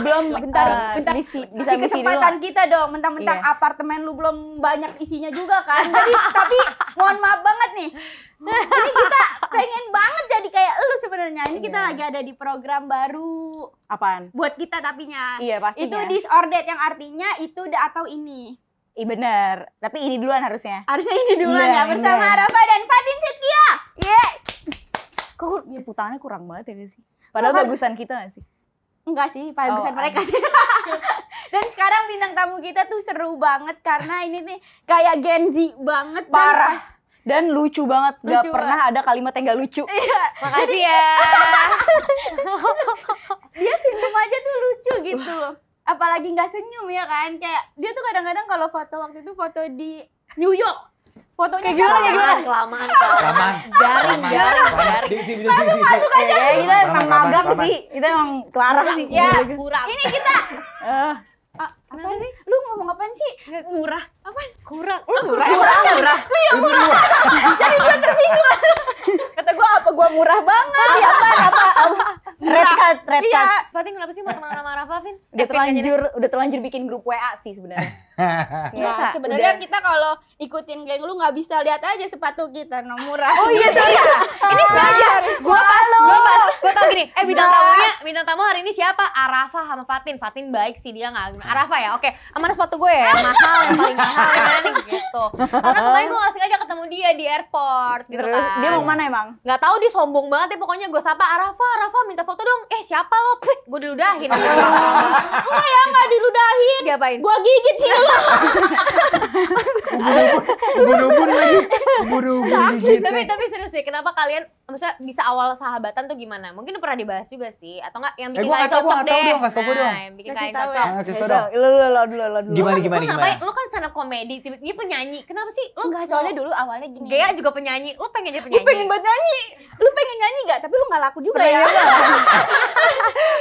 belum bentar, uh, bentar. Misi, bisa kesempatan dulu. kita dong, mentang-mentang yeah. Iya. apartemen lu belum banyak isinya juga kan. Jadi tapi mohon maaf banget nih. Ini kita pengen banget jadi kayak lu sebenarnya. Ini kita yeah. lagi ada di program baru. Apaan? Buat kita tapinya. Iya, pasti Itu disordered yang artinya itu atau ini. Iya bener, tapi ini duluan harusnya. Harusnya ini duluan yeah, ya, bersama yeah. Rafa dan Fatin Sitkia. Yeah. Kok tepuk tangannya kurang banget ya sih? Padahal bagusan kita gak sih? Enggak sih, panggilan oh, ah. mereka sih. Dan sekarang bintang tamu kita tuh seru banget karena ini nih kayak Gen Z banget. Parah. Dan, dan lucu banget, lucu gak banget. pernah ada kalimat yang gak lucu. Iya. Makasih ya. dia senyum aja tuh lucu gitu. Apalagi nggak senyum ya kan, kayak dia tuh kadang-kadang kalau foto waktu itu foto di New York fotonya kayak gimana kelamaan, kelamaan kelamaan jaring jaring jaring masuk, masuk, masuk sini ya kita emang magang sih kita emang kelarang sih ya ini kita eh. ah apa sih? Lu ngomong apaan sih? Murah. Apaan? Kurang. Lu murah. Murah, murah. Lu yang murah. Jadi gua tersinggung. Kata gue apa gua murah banget? Ya apa ya apa red card, red iya. card. Iya, Fatin kenapa sih marah-marah sama Rafa, Vin? Udah terlanjur, udah terlanjur bikin grup WA sih sebenarnya. Iya, nah, sebenarnya kita kalau ikutin geng lu nggak bisa lihat aja sepatu kita murah. Oh iya, sorry. Iya. ini nah, sengaja. Gua pas, gua pas, gua tau gini. Eh bintang nah. tamunya, bintang tamu hari ini siapa? Arafa sama Fatin. Fatin baik sih dia nggak. Arafa apa ya? Oke, mana sepatu gue ya? Yang mahal, yang paling mahal, yang paling gitu. Karena kemarin gue ngasih aja ketemu dia di airport gitu Terus, kan. Dia mau mana emang? Gak tau, dia sombong banget ya. Pokoknya gue sapa, Arafa, Arafa minta foto dong. Eh siapa lo? Pih, gue diludahin. Enggak oh. ya, gak diludahin. Diapain? Gue gigit sih lo. Ubun-ubun lagi. Ubun-ubun gigit. Tapi, tapi serius deh, kenapa kalian maksudnya bisa awal sahabatan tuh gimana? Mungkin pernah dibahas juga sih atau enggak eh, nah, yang bikin eh, kalian cocok deh. Ah, dong, kasih nah, dong. yang bikin kalian cocok. Ya, kasih dong. Lu lu lu lu lu. Gimana gimana gimana? Lu kan sana komedi, tiba-tiba penyanyi. Kenapa sih? Lu enggak soalnya dulu awalnya gini. Gaya juga penyanyi. Lu pengen jadi penyanyi. Lu pengen banget nyanyi. Lu pengen nyanyi enggak? Tapi lu enggak laku juga ya.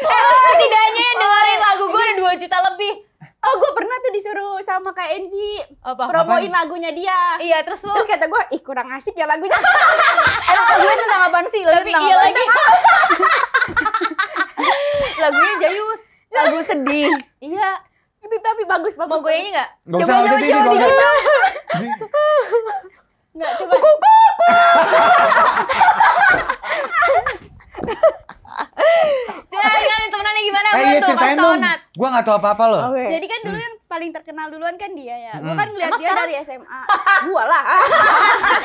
Eh, tidaknya dengerin lagu gue ada 2 juta lebih Oh, gue pernah tuh disuruh sama Kak Enji apa? promoin apaan? lagunya dia. Iya, terus lu terus kata gue, "Ih, kurang asik ya lagunya." Emang lagunya tentang apaan sih? Lagunya Tapi tentang iya lagi. lagunya Jayus. Lagu sedih. iya. Tapi, tapi bagus bagus. Mau gue nyanyi enggak? Coba usah, coba coba. coba. Enggak, coba. Kuku Jangan temenannya gimana eh, gue iya, tuh pas tau Nat. Gue gak tau apa-apa loh. Okay. Jadi kan dulu hmm. yang paling terkenal duluan kan dia ya. Gue hmm. kan ngeliat dia dari SMA. gue lah.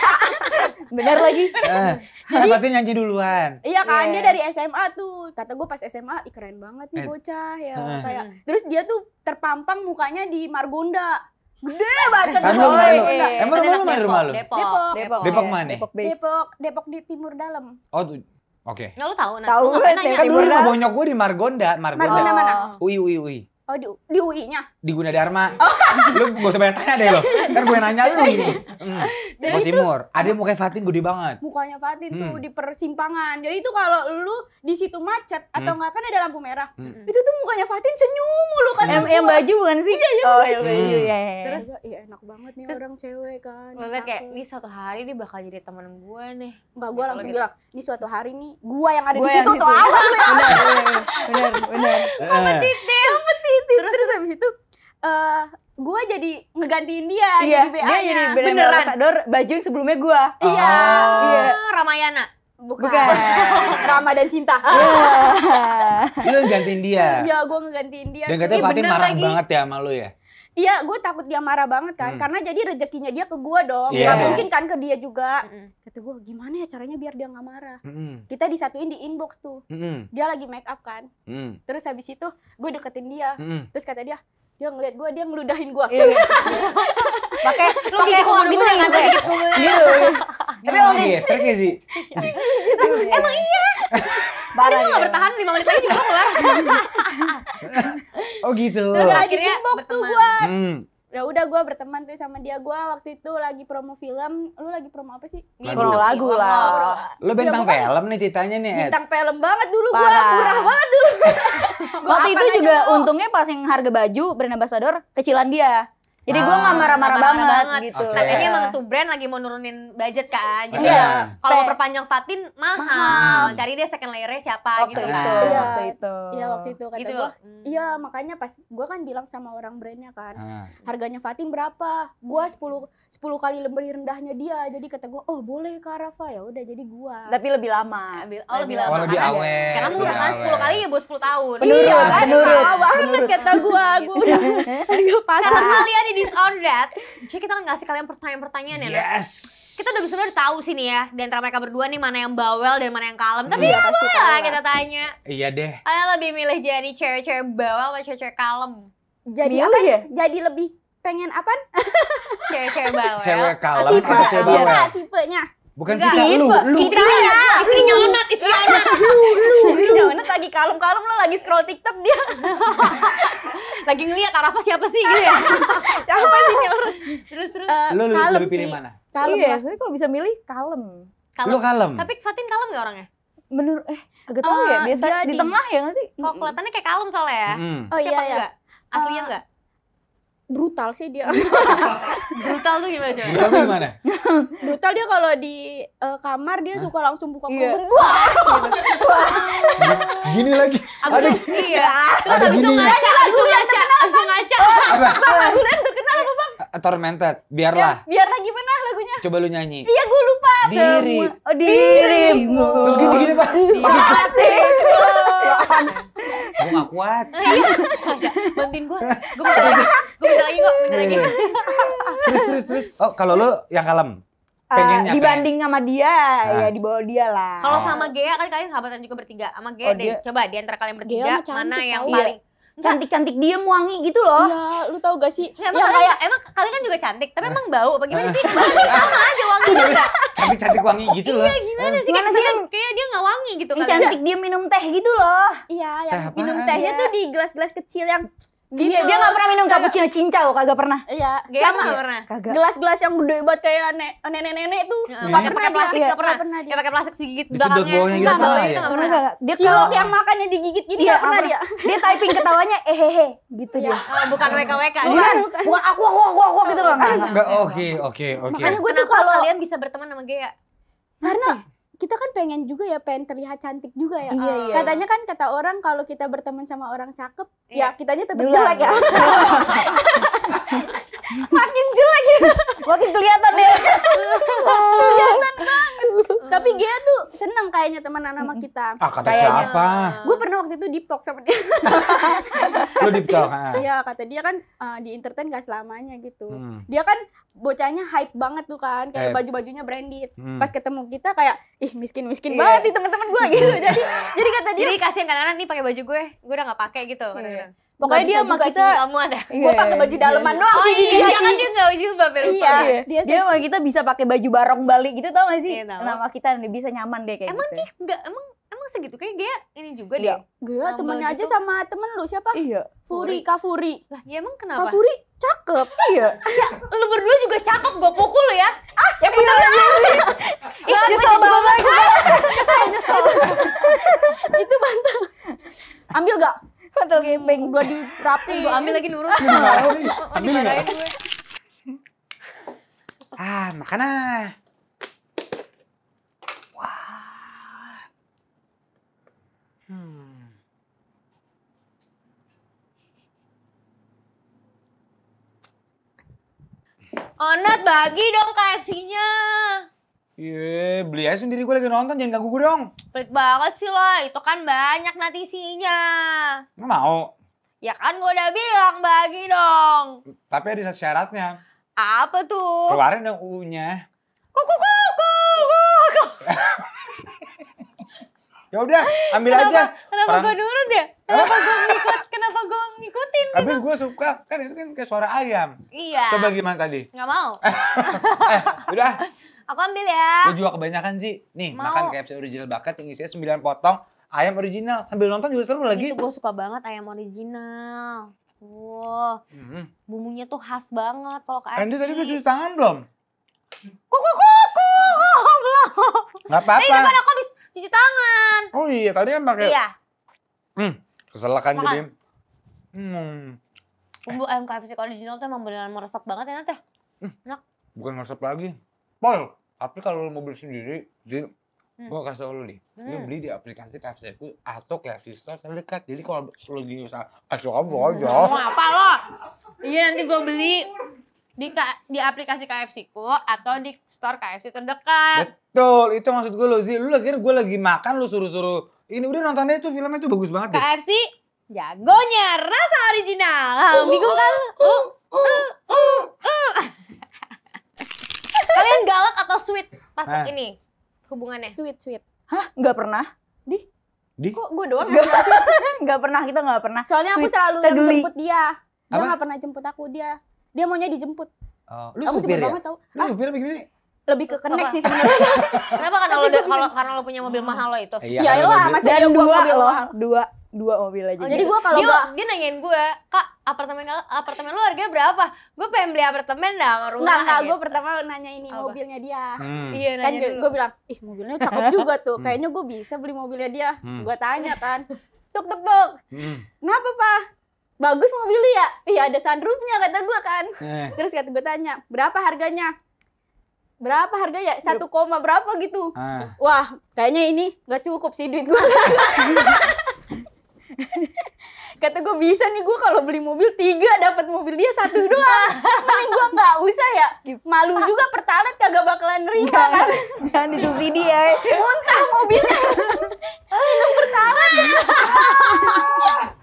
Bener lagi. Eh, Jadi, nyanyi duluan. Iya kan, yeah. dia iya. dari SMA tuh. Kata gue pas SMA, Ih, keren banget nih eh. bocah ya. Hmm. Kayak, terus dia tuh terpampang mukanya di Margonda. Gede banget. Kan lu, lu. Emang mana rumah lu? Depok. Depok. Depok mana? Depok, Depok, Depok di timur dalam. Oh, tuh. Oke. Okay. Nah, lu tahu nah. Tahu gue nanya. Kan dulu rumah bonyok gue di Margonda, Margonda. Margonda mana? Ui ui ui. Oh di, di UI-nya? Di Gunadarma. Oh. lu gak usah banyak tanya deh lo. Kan gue nanya lu ini. Gitu. Hmm. Jawa Timur. Ada mukanya Fatin gede banget. Mukanya Fatin hmm. tuh di persimpangan. Jadi itu kalau lu di situ macet hmm. atau enggak kan ada lampu merah. Hmm. Itu tuh mukanya Fatin senyum mulu kan. Yang, yang baju bukan sih? Iya, iya. Oh, baju. Hmm. Ya, Terus iya enak banget nih Terus, orang cewek kan. Lu liat kayak ini gitu gitu. suatu hari nih bakal jadi teman gue nih. Enggak, gue langsung gitu. bilang, ini suatu hari nih gue yang ada di situ tuh awal. Benar, benar, benar. Kompetitif terus terus habis itu uh, eh, gue jadi ngegantiin dia iya, jadi BA nya dia jadi beneran, beneran. ambassador baju yang sebelumnya gue iya oh. iya oh, Ramayana Bukan. Bukan. Rama dan Cinta. Yeah. lu gantiin dia. Iya, gue ngegantiin dia. Dan katanya iya, Fatin marah lagi. banget ya sama lu ya? Iya, gue takut dia marah banget kan hmm. karena jadi rezekinya dia ke gue dong yeah. Gak mungkin kan ke dia juga mm. kata gue gimana ya caranya biar dia gak marah mm. kita disatuin di inbox tuh mm. dia lagi make up kan mm. terus habis itu gue deketin dia mm. terus kata dia dia ngeliat gue dia ngeludahin gue yeah. pakai lu pakai uang gitu dengan gitu, gitu. Kan? Iya. Iya. Iya. tapi orang gesrek ya sih emang iya Parah Tadi gue gak bertahan 5 menit lagi juga keluar Oh gitu. Terus akhirnya box tuh gue. Hmm. Ya udah gue berteman tuh sama dia gue waktu itu lagi promo film. Lu lagi promo apa sih? Lagu, promo iya, lagu lah. Lu bintang ya, kan film nih titanya nih. Bintang film banget dulu gue, murah banget dulu. waktu itu juga lo? untungnya pas yang harga baju brand ambassador kecilan dia. Jadi gue gak ah, marah-marah banget, banget gitu. Okay. Tapi emang tuh brand lagi mau nurunin budget kan. Jadi yeah. Iya. kalau perpanjang Fatin mahal. mahal. Cari deh second layer siapa waktu gitu itu. kan. Iya waktu itu. Iya waktu itu kata gitu. gue. Hmm. Iya makanya pas gue kan bilang sama orang brandnya kan. Hmm. Harganya Fatin berapa? Gue 10 10 kali lebih rendahnya dia. Jadi kata gue, oh boleh Kak Rafa ya udah jadi gue. Tapi lebih lama. Oh lebih lama. Kan? Oh, lebih karena, awet. Karena murah kan 10 kali ya buat 10 tahun. Penurut, iya, kan? penurut. Sama banget kata gue. Gue udah. Gue pasang. Karena kalian this or that, jadi kita akan ngasih kalian pertanyaan-pertanyaan ya. Yes. Kita udah sebenarnya tahu sih nih ya, di antara mereka berdua nih mana yang bawel dan mana yang kalem. Tapi iya, ya, ya boleh lah kita tanya. Iya deh. Kalian lebih milih jadi cewek-cewek bawel atau cewek-cewek kalem? Jadi apa? Ya? Jadi lebih pengen apa? cewek-cewek bawel. Cewek kalem tipe, atau cewek bawel? Tipe, tipenya. Bukan Enggak, kita, lu, gitu. lu. Kita, istri anak istri anak. Lu, lu, lagi kalem-kalem, lo lagi scroll TikTok dia. lagi ngeliat Arafa siapa sih gitu ya. siapa sih ini orang. Terus, terus. Uh, lu lebih pilih sih. mana? Kalem iya, saya kalau bisa milih kalem. kalem. Lu kalem? Tapi Fatin kalem gak orangnya? Menurut, eh kagak tau uh, ya, eh, biasa jadi. di tengah ya gak sih? Kok kelihatannya kayak kalem soalnya ya? Mm. Oh iya, iya. Aslinya eh, enggak? brutal sih dia. brutal tuh gimana coba? Brutal tuh gimana? brutal dia kalau di uh, kamar dia Hah? suka langsung buka yeah. koper. Wah. gini lagi. Abis ada, iya. Terus ada abis itu ngaca, abis itu ngaca, abis itu ngaca. Apa? Lagunya terkenal apa bang? Tormented, biarlah. Ya, biarlah gimana lagunya? Coba lu nyanyi. Iya gue lupa. Diri. Oh, dirimu. Terus gini-gini pak. Di hatiku gue gak kuat iya. bantuin gue gue bentar lagi gue bentar lagi kok bentar lagi iya. terus terus terus oh kalau lo yang kalem eh, pengen dibanding sama dia nah. ya di bawah dia lah. Kalau sama Gea kan kalian sahabatan juga bertiga. Sama Gea oh, deh. Coba di antara kalian bertiga mana yang paling cantik-cantik diem wangi gitu loh. Iya, lu tau gak sih? Ya, emang kalian, kayak emang kalian kan juga cantik, tapi emang bau. Bagaimana sih? Sama aja wangi juga. Iya, iya. Cantik-cantik wangi iya, gitu loh. Iya, gimana sih? karena sih? Kayak dia gak wangi gitu kan. Cantik dia minum teh gitu loh. Iya, yang minum tehnya tuh di gelas-gelas kecil yang Gitu. Dia dia gak pernah minum cappuccino cincau, kagak pernah. Iya, sama gak pernah. Kagak. Gelas-gelas yang gede banget kayak nenek-nenek tuh. Pakai pakai plastik gak gitu pernah. Ya? dia. pakai plastik gigit belakangnya. Enggak pernah. Dia kalau yang makannya digigit gini iya, gak pernah dia. Dia typing ketawanya ehehe gitu iya. dia. Bukan oh, WKWK. Bukan. Bukan aku aku aku aku gitu loh. Enggak oke oke oke. Makanya gue tuh kalau kalian bisa berteman sama Gea. Karena kita kan pengen juga ya pengen terlihat cantik juga ya. Iya, iya. Katanya kan kata orang kalau kita berteman sama orang cakep, ya iya. ya kitanya tetap jelek ya. makin jelek gitu. makin kelihatan ya kelihatan banget tapi dia tuh seneng kayaknya temenan sama kita ah kata kayaknya. siapa gue pernah waktu itu deep talk sama dia lu deep talk ah. iya kata dia kan uh, di entertain gak selamanya gitu hmm. dia kan bocahnya hype banget tuh kan kayak eh. baju-bajunya branded hmm. pas ketemu kita kayak ih miskin miskin iya. yeah. banget nih teman-teman gue gitu jadi jadi kata dia jadi kasih kadang kanan nih pakai baju gue gue udah gak pakai gitu yeah. Iya. Pokoknya dia sama kita sih, kamu ada. Gue iya, pakai baju iya. daleman doang oh, sih iya, Iya, kan dia enggak usah pakai lupa. Iya, dia, dia sama kita bisa pakai baju barong Bali gitu tau gak sih? Iya, nama kita bisa nyaman deh kayak emang gitu. Emang enggak emang emang segitu kayak Gea ini juga iya. deh. Gea temennya gitu. aja sama temen lu siapa? Iya. Furi, Kafuri. Lah, ya emang kenapa? Kafuri cakep. Iya. ya, lu berdua juga cakep, gue pukul lu ya. Ah, ya benar. lah. Iya, nyesel banget. Kesel, ah, nyesel. Itu bantal. Ambil gak? kontol gepeng di rapi, Gua ambil lagi nurut ambil nggak ah makan ah wah hmm Onat bagi dong KFC-nya. Iya, beli aja sendiri gue lagi nonton, jangan ganggu gue dong. Pelit banget sih lo, itu kan banyak nanti isinya. Nggak mau. Ya kan gue udah bilang bagi dong. Tapi ada syaratnya. Apa tuh? Keluarin dong U-nya. Kuku kuku kuku. ya udah ambil kenapa, aja kenapa gue nurut ya kenapa gue ngikut kenapa gue ngikutin gitu? gue suka kan itu kan kayak suara ayam iya coba gimana tadi nggak mau eh, eh udah aku ambil ya gue juga kebanyakan sih nih mau. makan KFC original bucket yang isinya sembilan potong ayam original sambil nonton juga seru lagi itu gue suka banget ayam original Wow, mm-hmm. bumbunya tuh khas banget kalau KFC. Andi tadi udah cuci tangan belum? Kuku kuku, belum. Gak apa-apa. Eh, ini cuci tangan. Oh iya, tadi kan pakai. Iya. Hmm, keselakan kan jadi. Hmm. Bumbu ayam KFC original tuh emang beneran meresap banget ya nanti. ya. Hmm. Bukan meresap lagi. Pol, tapi kalau lo mau beli sendiri, jadi hmm. gue kasih tau lo nih. Hmm. Lo beli di aplikasi KFC itu atau KFC Store terdekat. Jadi kalau lo di usaha, asal kamu aja. Mau apa lo? Iya nanti gue beli di di aplikasi KFC ku atau di store KFC terdekat. Betul, itu maksud gue loh Zi. Lu lagi gue lagi makan lu suruh-suruh ini udah nontonnya itu filmnya itu bagus banget deh. KFC jagonya rasa original. Uh, Bingung kan? Uh, uh, uh, uh. uh, uh. uh Kalian galak atau sweet pas eh. ini hubungannya? Sweet, sweet. Hah? Gak pernah? Di? Di? Kok gue doang gak, gak pernah, kita gak pernah. Soalnya aku selalu yang jemput dia. Dia Apa? gak pernah jemput aku, dia dia maunya dijemput. Oh, lu supir ya? tau. Lu ah. supir ah, gimana? lebih ke connect sih sebenarnya. Kenapa karena lo kalau karena lo punya mobil oh. mahal lo itu? Iya, ya, lah, masih ada dua mobil lo, dua dua mobil aja. Oh, jadi gue kalau dia, dia nanyain gue, kak apartemen apartemen lu harganya berapa? Gue pengen beli apartemen dah rumah. Enggak, enggak, gitu. gue pertama nanya ini mobilnya dia. Hmm. Iya, kan gue bilang, ih mobilnya cakep juga tuh, hmm. kayaknya gue bisa beli mobilnya dia. Hmm. Gue tanya kan, tuk tuk tuk, hmm. kenapa pak? bagus mobil beli ya iya ada sunroofnya kata gue kan eh. terus kata gue tanya berapa harganya berapa harganya? Ya? satu koma berapa gitu ah. wah kayaknya ini nggak cukup sih duit gue kata gue bisa nih gue kalau beli mobil tiga dapat mobil dia satu dua. mending gue nggak usah ya malu juga pertalat kagak bakalan nerima kan jangan disubsidi ya eh. muntah mobilnya minum pertalat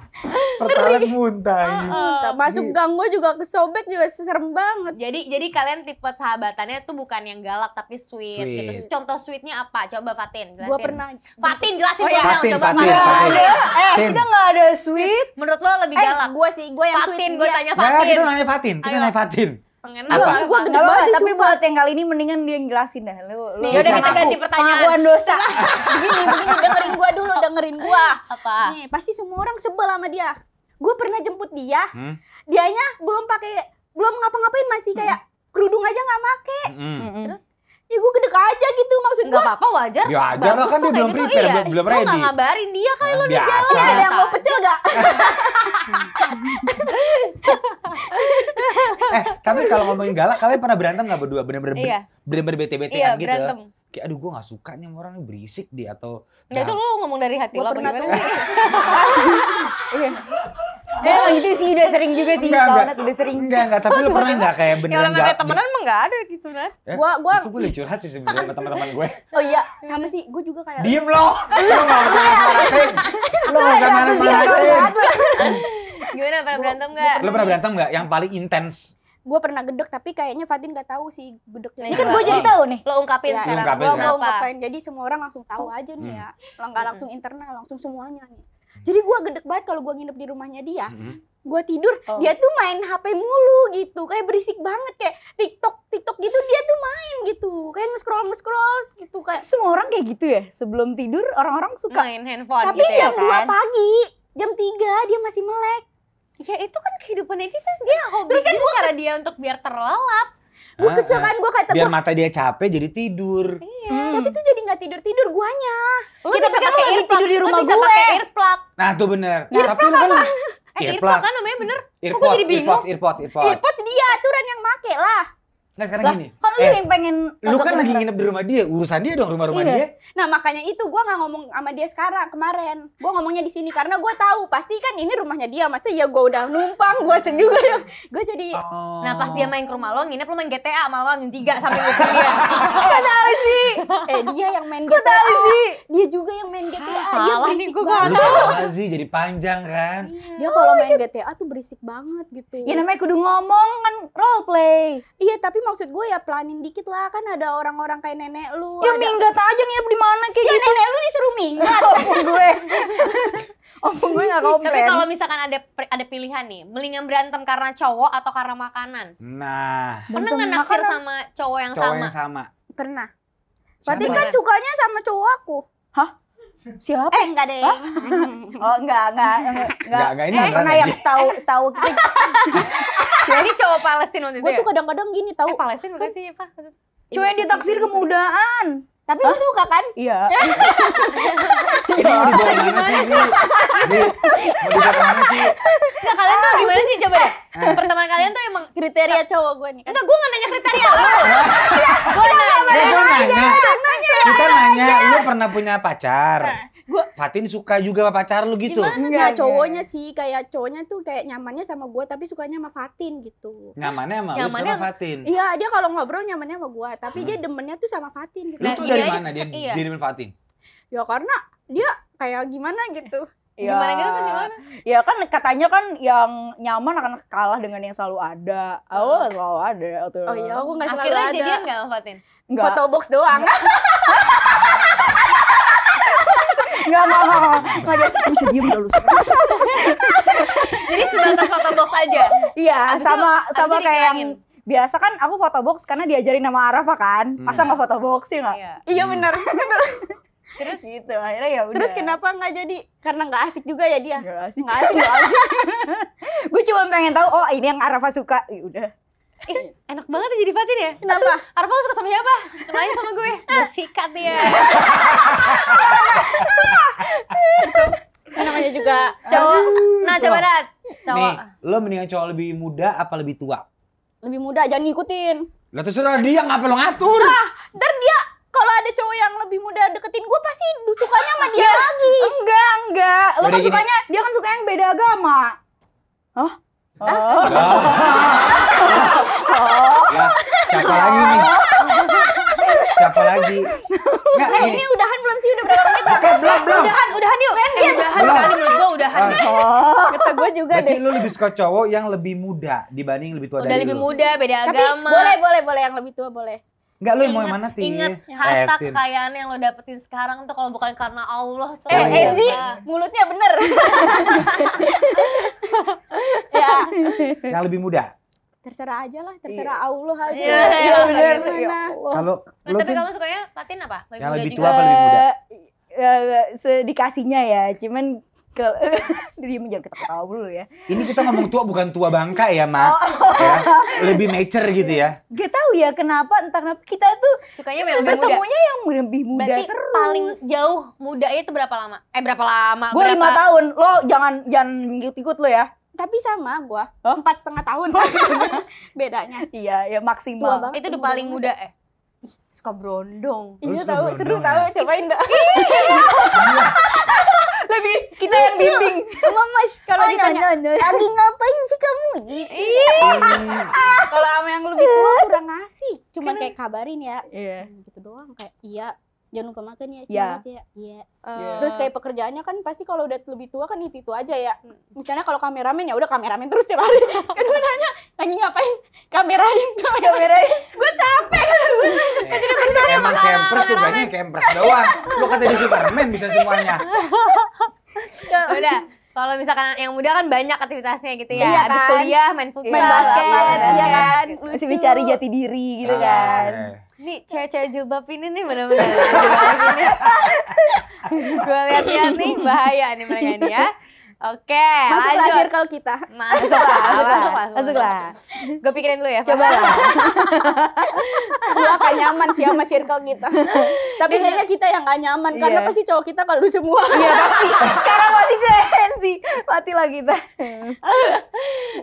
pertalat muntah ini. Uh, masuk iya. gang gue juga kesobek juga serem banget. Jadi jadi kalian tipe sahabatannya tuh bukan yang galak tapi sweet, gitu. sweet. gitu. Contoh sweetnya apa? Coba Fatin jelasin. Gue pernah. Fatin jelasin oh, ya. Fatin, coba Fatin. Fatin. Fatin. Eh, kita gak ada sweet. Menurut lo lebih eh, galak. Eh, gue sih, gue yang Fatin, sweet. gue iya. tanya Fatin. Nah, kita nanya Fatin, kita nanya Fatin pengen apa? gue gede banget tapi sumpah. buat yang kali ini mendingan dia ngelasin dah lu, lu nih ya udah kita ganti pertanyaan pengakuan dosa begini begini dengerin gue dulu dengerin gue apa nih pasti semua orang sebel sama dia gue pernah jemput dia hmm? dianya belum pakai belum ngapa-ngapain masih kayak hmm. kerudung aja nggak make hmm. hmm. terus ya gue gede aja gitu maksud gue. Gak apa-apa wajar. Ya wajar lah kan dia belum gitu, prepare, iya. belum ready. Gue gak ngabarin dia kali lo di jalan. Ada yang mau pecel gak? eh tapi kalau ngomongin galak kalian pernah berantem gak berdua? Bener-bener iya. bener-bener bete-betean iya, gitu. Berantem. Kayak aduh gue gak suka nih orang berisik dia atau. Ya itu lo ngomong dari hati lo apa gimana? tuh. Iya. Eh, oh, itu sih udah sering juga sih. Enggak, enggak. udah sering. Enggak, enggak. Tapi lu pernah enggak kayak beneran enggak? Ya, namanya temenan emang enggak ada gitu, Nat. Eh, gua gua Itu gue curhat sih sebenarnya sama teman-teman gue. Oh iya, sama sih. Gue juga kayak Diem lo. Lu enggak usah iya. marah-marahin. Lu enggak usah iya, marah-marahin. Gimana pernah berantem enggak? Lu pernah berantem enggak? Yang paling intens gue pernah gedek tapi kayaknya Fatin gak tahu sih gedeknya. Ini kan gue jadi tahu nih. Lo ungkapin ya, sekarang. Ungkapin, gue ungkapin. Jadi semua orang langsung tahu aja nih hmm. ya. Lo langsung internal, langsung semuanya nih jadi gue gedek banget kalau gue nginep di rumahnya dia. Mm -hmm. Gue tidur, oh. dia tuh main HP mulu gitu. Kayak berisik banget kayak TikTok, TikTok gitu dia tuh main gitu. Kayak nge-scroll, nge-scroll gitu kayak. Semua orang kayak gitu ya. Sebelum tidur orang-orang suka main handphone Tapi gitu ya jam ya, kan? 2 pagi, jam 3 dia masih melek. Ya itu kan kehidupannya dia dia hobi terus kan dia cara dia untuk biar terlelap Gue kesel ah, ah. kan gue kata Biar gua, mata dia capek jadi tidur. Iya. Hmm. Tapi tuh jadi gak tidur tidur guanya. Lu Kita kan pake earplug, tidur di rumah lu gue. pake earplug. Nah tuh bener. Nah, tapi kan apa? kan Eh, earplug kan namanya bener. Earpod, Kok gue jadi bingung? Earpod, earpod, earpod. Earpod dia, aturan yang make lah. Nggak sekarang lah, gini. Kan lu eh, yang pengen lu kan lagi nginep di rumah dia, urusan dia dong rumah-rumah iya. dia. Nah, makanya itu gua nggak ngomong sama dia sekarang kemarin. gue ngomongnya di sini karena gue tahu pasti kan ini rumahnya dia. Masa ya gue udah numpang, gue sendiri juga ya gua jadi oh. Nah, pas dia main ke rumah lo, nginep lo main GTA malam-malam jam 3 sampai ngikutin dia. tahu sih? Eh, dia yang main GTA. Kok tahu sih? Dia juga yang main GTA. Ah, salah nih gua enggak tahu. sih jadi panjang kan. Dia kalau main GTA tuh berisik banget gitu. Ya namanya kudu ngomong kan role play. Iya, tapi maksud gue ya planning dikit lah kan ada orang-orang kayak nenek lu ya ada... minggat aja nginep di mana kayak ya, gitu nenek lu disuruh minggat ampun gue ampun gue gak komplain tapi kalau misalkan ada ada pilihan nih mendingan berantem karena cowok atau karena makanan nah pernah nggak naksir sama cowok yang cowok sama yang sama pernah berarti kan cukanya sama cowok aku hah Siapa? Eh, enggak deh. Hah? Oh, enggak, enggak. Enggak, enggak, enggak ini pernah eh, yang tahu tahu kita. Jadi cowok Palestina waktu itu. Gue tuh ya? kadang-kadang gini tahu. Eh, Palestina bukan sih, Pak. Cowok yang ditaksir iya, iya, iya. kemudaan. Tapi lu suka kan? Iya. Ini mau gimana sih? Ini Mau dibawa sih? Enggak, kalian tuh gimana sih coba deh. Eh. Pertemanan kalian tuh emang kriteria cowok gue nih. Enggak, kan? gue gak nanya kriteria lu. Gue nanya. Gue nanya. Kita nanya, lu pernah punya pacar? Eh gua Fatin suka juga sama pacar lu gitu. Gimana enggak, iya, ya iya. cowoknya enggak. sih kayak cowoknya tuh kayak nyamannya sama gua tapi sukanya sama Fatin gitu. Nyamannya sama nyamannya sama Fatin. Iya, dia kalau ngobrol nyamannya sama gua, tapi hmm. dia demennya tuh sama Fatin gitu. Lu nah, tuh dari mana dia iya. dia demen Fatin? Ya karena dia kayak gimana gitu. Ya, gimana gitu kan gimana? Ya kan katanya kan yang nyaman akan kalah dengan yang selalu ada. Oh, oh selalu ada. Tuh. Oh iya, aku gak selalu Akhirnya ada. Akhirnya jadian nggak sama Fatin? Enggak. Foto box doang. nggak mau Enggak ada bisa diem dulu. jadi sebatas foto box aja iya sama sama kayak yang biasa kan aku foto box karena diajarin nama Arafa kan hmm. masa nggak foto box sih iya enggak? iya, iya hmm. benar terus gitu akhirnya ya udah terus kenapa nggak jadi karena nggak asik juga ya dia nggak asik nggak asik, asik. gue cuma pengen tahu oh ini yang Arafa suka ya udah Ih, eh, enak banget ya jadi Fatin ya. Kenapa? Arfal suka sama siapa? Main sama gue. Gue sikat ya. Namanya juga cowok. Nah, coba Nat. Cowok. Nih, lo mendingan cowok lebih muda apa lebih tua? Lebih muda, jangan ngikutin. Lah terserah dia ngapa lo ngatur? Ah, ntar dia kalau ada cowok yang lebih muda deketin gue pasti sukanya sama dia ya, lagi. Enggak, enggak. Lo kan sukanya, dia kan suka yang beda agama. Hah? Oh. oh. Ya, siapa lagi nih? Siapa lagi? Nggak, hey, eh, ini udahan belum sih? Udah berapa menit? Bukan, belum, belum. Udahan, udahan yuk. eh, udahan belum. kali menurut gua udahan. Ah. Oh. Kata gua juga Berarti deh. lu lebih suka cowok yang lebih muda dibanding lebih tua Udah dari lebih lu. muda, beda Tapi agama. boleh, boleh, boleh yang lebih tua boleh. Enggak lu mau yang mana sih? Ingat eh, harta eh, kekayaan yang lo dapetin sekarang tuh kalau bukan karena Allah tuh. Eh, oh, iya. Enzi, iya. mulutnya bener. ya. Yang lebih muda? Terserah aja lah, terserah iya. Allah aja. Iya, iya, ya, iya bener. Kalau nah, tapi kamu sukanya Latin apa? Lebih yang muda lebih tua juga. apa lebih muda? Uh, sedikasinya ya, cuman kalau dia menjadi ketawa dulu ya. Ini kita ngomong tua bukan tua bangka ya, Ma. Oh. Ya, lebih mature gitu ya. Gak tahu ya kenapa entah kenapa kita tuh sukanya yang lebih muda. yang lebih muda Berarti terus. paling jauh mudanya itu berapa lama? Eh berapa lama? Gue lima 5 tahun. Lo jangan jangan ikut-ikut lo ya tapi sama gue empat huh? setengah tahun oh. bedanya iya ya maksimal itu udah paling muda eh suka brondong iya tahu seru tahu ya? cobain dah iya. Iya lebih kita yang bimbing mas kalau oh, ditanya no, no, no. lagi ngapain sih kamu gitu. hmm. kalau sama yang lebih tua kurang ngasih cuma kan kayak kabarin ya yeah. Hmm, gitu doang kayak iya jangan lupa makan ya yeah. Iya. ya iya. iya terus kayak pekerjaannya kan pasti kalau udah lebih tua kan itu itu aja ya hmm. misalnya kalau kameramen ya udah kameramen terus tiap hari kan nanya lagi ngapain kamerain kamerain emang campers kayaknya campers doang. Lu kata di Superman bisa semuanya. Ya udah, kalau misalkan yang muda kan banyak aktivitasnya gitu ya. Iya, Abis kan? kuliah main iya, futsal, main basket, iya kan. Lucu. Masih cari jati diri gitu ah, kan. Ini iya. cewek-cewek jilbab ini nih benar-benar. Gue lihat-lihat nih bahaya nih mereka ini ya. Oke, okay, masuklah lanjut. circle kita. Masuklah, masuklah, masuklah. Gue pikirin dulu ya. Coba lah. Gue akan nyaman sih sama circle kita. Tapi kayaknya kita yang gak nyaman yeah. karena iya. pasti cowok kita kalau semua. Iya pasti. Sekarang masih ke Hensi, lah kita.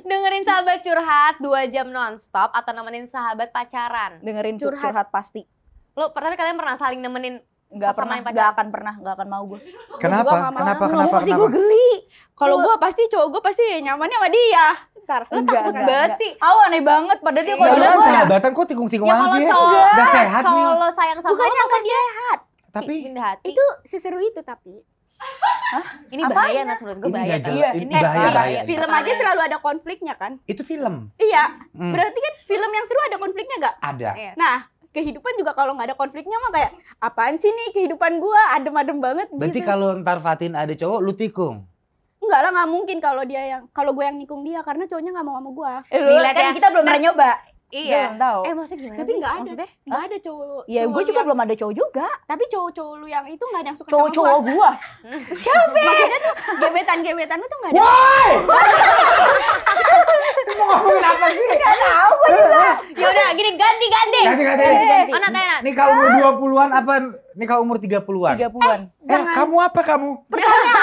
Dengerin sahabat curhat 2 jam nonstop atau nemenin sahabat pacaran. Dengerin curhat, curhat pasti. Lo pertama kalian pernah saling nemenin Gak pernah, gak akan pernah, gak akan mau gue. Kenapa? Kenapa? Kenapa? Kenapa? Kenapa? Kenapa? Kenapa? Kenapa? Kenapa? Kenapa? Kenapa? Kalau gue pasti cowok gue pasti nyamannya sama dia. Ntar, lu enggak, takut enggak, banget enggak. sih. Aku aneh banget padahal dia iya, kalau jalan sahabatan kok tikung-tikung ya, aja. Gak ya? sehat nih. Kalau sayang sama Bukan lu masa sehat. Tapi itu si seru itu tapi. Hah? Ini eh, Apa bahaya Nat menurut gue bahaya. Ini, bahaya, ini bahaya, bahaya, bahaya. Film aja selalu ada konfliknya kan? Itu film. Iya. Hmm. Berarti kan film yang seru ada konfliknya gak? Ada. Iya. Nah, kehidupan juga kalau nggak ada konfliknya mah kayak apaan sih nih kehidupan gua adem-adem banget Berarti gitu. kalau ntar Fatin ada cowok lu tikung. Enggak lah, nggak mungkin kalau dia yang kalau gue yang nikung dia karena cowoknya nggak mau sama gue. Eh, kan kita belum nah, pernah nyoba. Iya. Belum tahu. Eh maksudnya gimana Tapi nggak ada. Maksudnya? Nggak ada cowok. Iya, gue juga yang... belum ada cowok juga. Tapi cowok-cowok lu yang itu nggak ada yang suka cowok -cowok sama gue. Cowok-cowok gue? Siapa? Maksudnya tuh gebetan-gebetan lu tuh nggak ada. Woi! mau ngomongin apa sih? Gak tahu. gue juga. Ya udah gini ganti-ganti. Ganti-ganti. Eh, oh kau Nah. Nikah umur 20-an apa nikah umur 30-an? 30-an. Eh, eh, kamu apa kamu? Pertanyaan.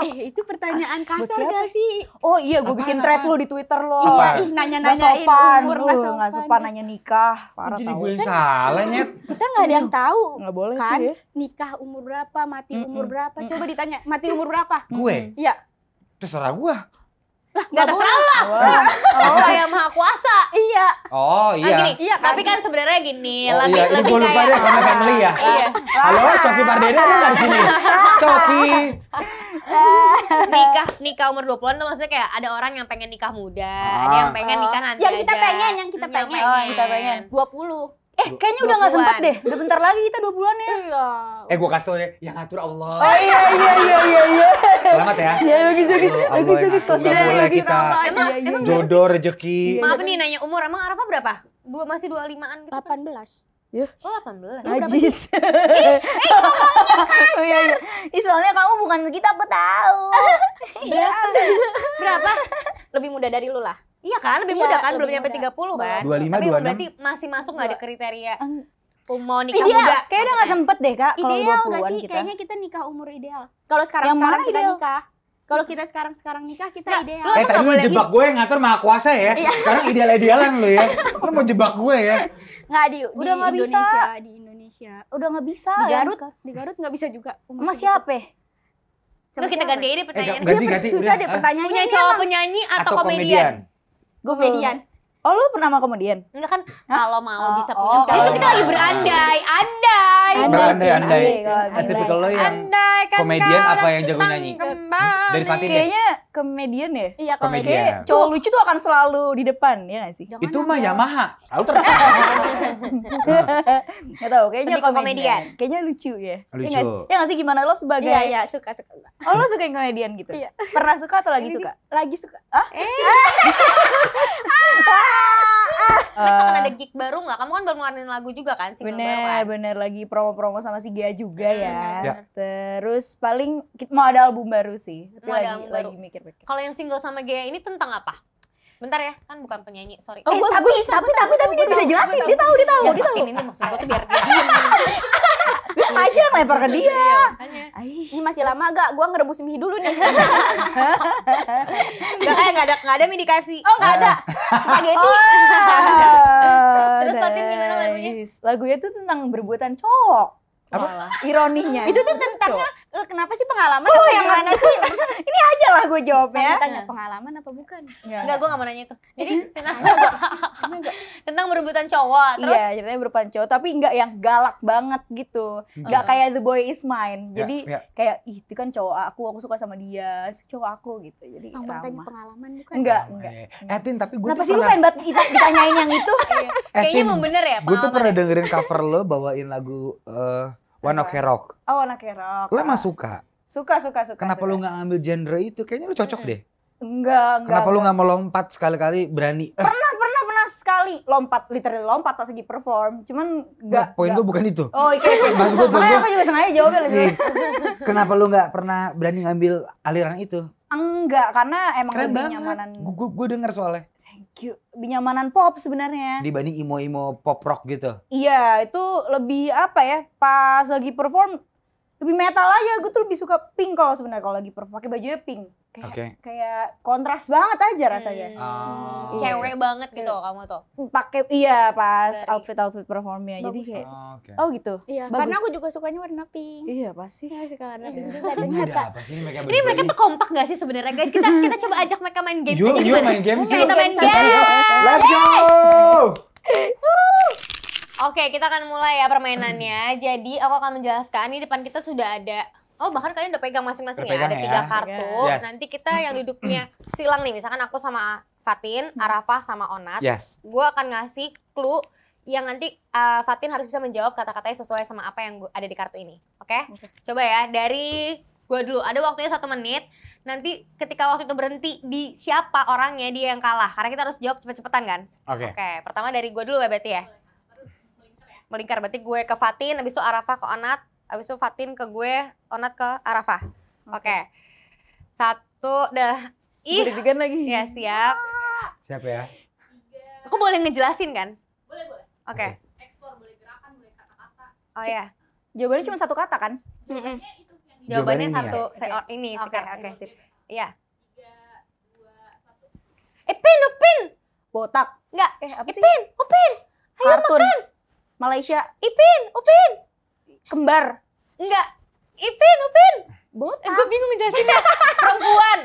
Eh ah, itu pertanyaan ah, kasar gak sih? Oh iya gue bikin thread lu di Twitter lo. Iya ih nanya-nanyain umur gak sopan. Gak sopan nanya nikah. Parah Jadi gue yang salah nyet. Kita gak ada yang tahu. Gak boleh kan? ya. Nikah umur berapa, mati umur berapa. Coba ditanya mati umur berapa? Gue? Iya. Terserah gue lah nggak terserah salah, oh. oh. yang maha kuasa iya oh nah, iya nah, gini, iya kan? tapi kan sebenarnya gini oh, lebih iya. lebih kayak lupa deh sama family ya iya. halo Coki Pardede ada nggak di sini Coki nikah nikah umur 20 an tuh maksudnya kayak ada orang yang pengen nikah muda ah. ada yang ah. pengen nikah nanti yang kita pengen yang kita yang pengen, pengen. Oh, yang kita pengen 20 Eh, kayaknya udah gak sempet deh. Udah bentar lagi kita dua bulan ya. Iya. Eh, gue kasih tau ya, yang ngatur Allah. Oh, iya iya iya iya iya. Selamat ya. Iya, bagus bagus. Bagus bagus sudah dari ya, kita. Iya, emang iya, emang iya. jodoh rezeki. Maaf nih nanya umur, emang Arafa berapa? Dua masih dua limaan gitu. Kan? Delapan belas. Ya. Oh 18. Najis. eh, eh iya, iya. soalnya kamu bukan kita, aku tahu. Berapa? Berapa? Lebih muda dari lu lah. Iya kan, lebih iya, muda kan, lebih belum nyampe tiga puluh kan. Dua lima, 26. Berarti masih masuk gak ada kriteria mau nikah ideal. muda? Kayaknya udah gak sempet deh kak. Kalau 20-an kita. Kayaknya kita nikah umur ideal. Kalau sekarang sekarang kita ideal? nikah. Kalau kita sekarang sekarang nikah kita ya, ideal. Eh tadi lu jebak gitu. gue yang ngatur maha kuasa ya. Iya. sekarang ideal idealan lu ya. Lu mau jebak gue ya. Nggak di, udah nggak bisa. Di Indonesia. Ya, udah gak bisa. Di Garut, di Garut gak bisa juga. Masih siapa? Lu kita ganti ini eh, pertanyaan. Eh, ganti, ganti, Susah deh ah. pertanyaannya. Punya cowok penyanyi atau, komedian? Komedian. Oh lu pernah sama komedian? Enggak kan kalau mau oh, bisa oh, punya oh, itu kita lagi berandai, andai. Andai, andai. andai. Iya, andai. andai. andai. yang andai, kan komedian apa yang jago nyanyi? Kembali. Dari Fatih deh. Kayaknya komedian ya? Iya, komedian. Kayaknya cowok lucu tuh akan selalu di depan, ya gak sih? Jangan itu mah Yamaha. Selalu terdepan. Nggak tahu, kayaknya komedian. komedian. Kayaknya lucu ya. Lucu. Ya nggak sih? Ya, gak sih? Gimana lo sebagai... Iya, iya. Suka, suka. Oh, lo suka yang komedian gitu? Iya. Pernah suka atau lagi suka? Lagi suka. Hah? Eh. Ah, ah, ah. Besok kan ada gig baru nggak? Kamu kan baru ngeluarin lagu juga kan? Single bener, baru kan? bener lagi promo-promo sama si Gia juga hmm, ya. ya. Terus paling mau ada album baru sih. Tapi mau lagi, ada album lagi baru. mikir kalau yang single sama Gaya ini tentang apa? Bentar ya, kan bukan penyanyi, sorry. Oh, eh, tapi, tapi, tapi, tapi, tapi dia bisa jelasin, dia tahu, dia tahu, dia tahu. Ya, ini maksud gue tuh biar dia Bilang aja lempar ke dia. Ini masih lama gak? Gua ngerebus mie dulu nih. Gak eh gak ada gak ada mie di KFC. Oh gak ada. Ah. Spaghetti. Oh, Terus Fatin gimana lagunya? Lagunya itu tentang berbuatan cowok. Apa? Ironinya. Itu tuh tentang Eh, kenapa sih pengalaman oh, yang gimana sih? ini aja lah gue jawabnya. Tanya, tanya pengalaman apa bukan? Ya. Enggak, gue gak mau nanya itu. Jadi tentang tentang berebutan cowok. Iya, terus? Iya, ceritanya berebutan cowok. Tapi nggak yang galak banget gitu. Hmm. Nggak hmm. kayak The Boy Is Mine. Ya, Jadi ya, kayak, ih itu kan cowok aku, aku suka sama dia, cowok aku gitu. Jadi Bang, ramah. tanya pengalaman bukan? Enggak, enggak. Oh, iya. Eh, Tin, tapi gue Kenapa sih lu pengen banget ditanyain yang itu? Eh, Kayaknya mau bener ya Gue tuh pernah ya. dengerin cover lo bawain lagu... Uh, Wanna Kerok. Oh, Wanna Kerok. Lo emang ah. suka? Suka, suka, suka. Kenapa suka. lo nggak ngambil genre itu? Kayaknya lo cocok deh. Enggak, enggak. Kenapa enggak. lo nggak mau lompat sekali-kali berani? Eh. Pernah, pernah, pernah sekali lompat, literally lompat pas lagi perform. Cuman gak. Nah, poin gue bukan itu. Oh, iya. Masuk gue poin aku juga sengaja jawabnya lebih. Gitu. Iya. Kenapa lo gak pernah berani ngambil aliran itu? Enggak, karena emang Keren lebih banget. nyamanan. Gue denger soalnya. Thank you. Binyamanan pop sebenarnya. Dibanding imo-imo pop rock gitu. Iya, itu lebih apa ya? Pas lagi perform lebih metal aja gue tuh lebih suka pink kalau sebenarnya kalau lagi perform pakai bajunya pink kayak okay. kayak kontras banget aja rasanya hmm. Oh. cewek iya. banget gitu yeah. kamu tuh pakai iya pas Dari. outfit outfit performnya Bagus. jadi kayak oh, okay. oh gitu iya Bagus. karena aku juga sukanya warna pink iya pasti ya suka warna iya. pink juga ternyata ini mereka tuh kompak gak sih sebenarnya guys kita kita coba ajak mereka main games yuk, yuk, main games yuk. kita main games let's go Oke, kita akan mulai ya permainannya. Hmm. Jadi aku akan menjelaskan. Ini depan kita sudah ada Oh bahkan kalian udah pegang masing-masing ya, ada tiga ya. kartu. Yes. Nanti kita yang duduknya hmm. silang nih, misalkan aku sama Fatin, hmm. Arafah sama Onat. Yes. Gue akan ngasih clue yang nanti uh, Fatin harus bisa menjawab kata-katanya sesuai sama apa yang ada di kartu ini. Oke? Okay? Okay. Coba ya dari gue dulu. Ada waktunya satu menit. Nanti ketika waktu itu berhenti di siapa orangnya dia yang kalah. Karena kita harus jawab cepet-cepetan kan. Oke. Okay. Okay. Pertama dari gue dulu ya berarti ya melingkar berarti gue ke Fatin habis itu Arafah ke Onat habis itu Fatin ke gue Onat ke Arafah oke okay. satu dah ih berdegan lagi ya siap siap ya aku boleh ngejelasin kan boleh boleh oke okay. oh ya jawabannya cuma satu kata kan mm -mm. jawabannya, jawabannya satu ya. okay. Oh, ini oke oke sip iya Ipin, eh, Upin. Botak. Enggak. Eh, apa eh, Ipin, Upin. Ayo Kartun. makan. Malaysia, Ipin, Upin, kembar, enggak, Ipin, Upin, botak. Eh, gue bingung ngejelasinnya. perempuan,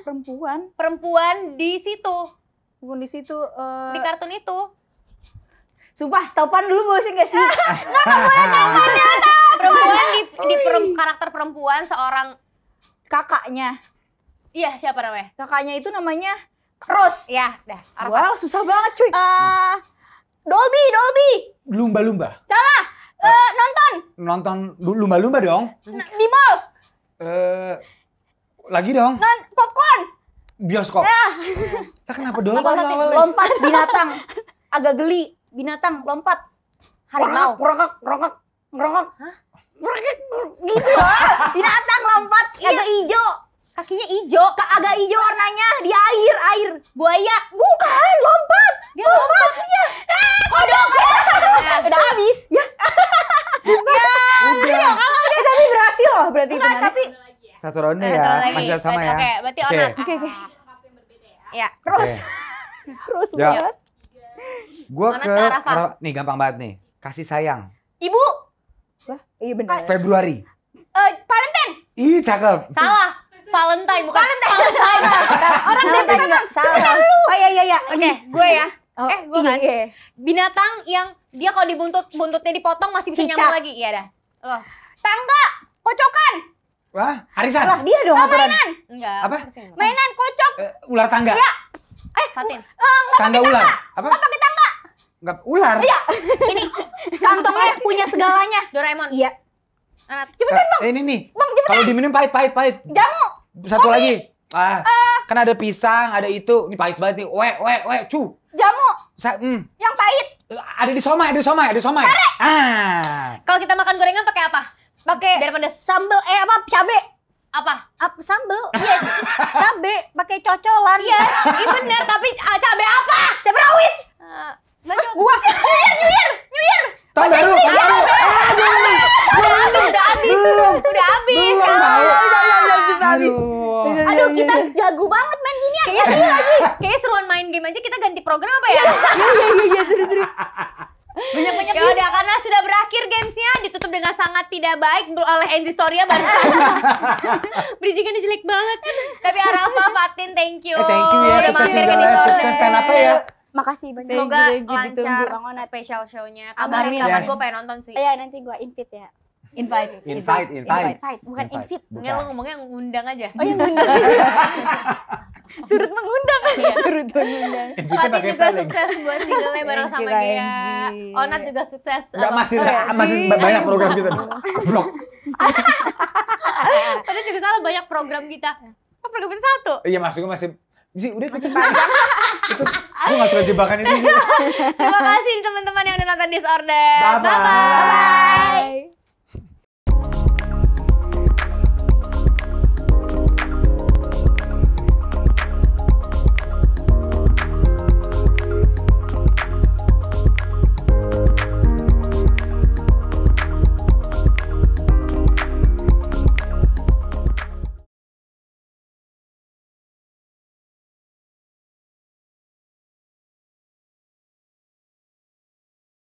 perempuan, perempuan di situ. Perempuan di situ. Uh... Di kartun itu. Sumpah, topan dulu gue sih gak sih? Nggak, ya, perempuan ya, topannya, Perempuan di, di perem, karakter perempuan seorang kakaknya. Iya, siapa namanya? Kakaknya itu namanya Rose. Ya, dah. Wah, susah banget cuy. Uh, Dolby, Dolby. Lumba-lumba. Salah. Uh, eh, uh, nonton. Nonton lumba-lumba dong. Di mall. Uh, lagi dong. Non popcorn. Bioskop. Ya. Nah, kenapa dong? lompat, Lompat binatang. Agak geli binatang lompat. Harimau. Rongkak, rongkak, rongkak. Hah? Gitu loh. Binatang lompat agak iya. hijau kakinya hijau agak hijau warnanya di air air buaya bukan lompat dia lompat, lompat. ya ah, kodok ya. udah habis ya Sumpah. Ya. Udah. Ya, kalau udah eh, tapi berhasil loh berarti Enggak, tapi satu ronde eh, ya. Masih sama ya. Oke, okay, berarti okay. Oke, oke. ya, terus. terus ya. banget. Gua ke, nih gampang banget nih. Kasih sayang. Ibu. Wah, iya benar. Februari. Eh, uh, Valentine. Ih, cakep. Salah. Valentine bukan Valentine. Valentine. Orang DP kan salah. Oh iya iya iya. Oke, okay, gue ya. Oh, eh, gue iya, kan. Iya. Binatang yang dia kalau dibuntut buntutnya dipotong masih bisa nyamuk nyambung lagi. Iya dah. Loh. Tangga, kocokan. Wah, arisan. Lah, dia dong oh, Mainan. Enggak. Apa? Mainan kocok. Uh, ular tangga. Iya. Eh, Fatin. Uh, tangga ular. Apa? Enggak pakai tangga. Enggak ular. Iya. Ini kantongnya punya segalanya. Doraemon. Iya. Anak. Cepetan, eh, Bang. Eh, ini nih. Bang, cepetan. Kalau diminum pahit, pahit, pahit. Jamu. Satu Kopi. lagi. Ah. Uh, kan ada pisang, ada itu. Ini pahit banget nih. We, we, we, cu. Jamu. Sa mm. Yang pahit. Ada di somai, ada di somai, ada di somai. Kare. Ah. Kalau kita makan gorengan pakai apa? Pakai daripada sambel eh apa cabe. Apa? Apa sambel? Iya. cabe pakai cocolan. Iya. Iya benar, tapi ah, cabe apa? Cabe rawit. Uh, gua. New Year, New Year, Tahun baru, tahun baru. Udah habis, ah, udah habis. Udah habis. Aduh, Aduh kita jago banget main ginian. Ya. Kayaknya seru lagi. Kayaknya seruan main game aja kita ganti program apa ya? Iya, iya, iya, seru-seru. Iya. Banyak-banyak. Ya udah karena sudah berakhir gamesnya ditutup dengan sangat tidak baik oleh Enzi Storia barusan. Bridgingnya jelek banget. Tapi Arafa Fatin thank you. Eh, thank you ya. Udah mampir ke Sukses stand apa ya. Makasih banyak. Semoga lancar gitu, special show-nya. Kabarin kapan gue pengen nonton sih. Iya, nanti gue invite ya. Invite. Invite, invite. invite. invite. Bukan invite. invite. Enggak, lo ngomongnya ngundang aja. Oh iya, ngundang. Turut mengundang. Iya. Turut mengundang. Tapi juga paling. sukses buat single-nya bareng sama dia Onat juga sukses. Enggak, masih, oh, iya. masih iya. banyak program kita. Blok. Tapi juga salah banyak program kita. Kok oh, program kita satu. Iya, maksudnya masih Ji, udah itu itu gue gak suka jebakan itu. Terima kasih teman-teman yang udah nonton Disorder. Bye-bye. Bye-bye.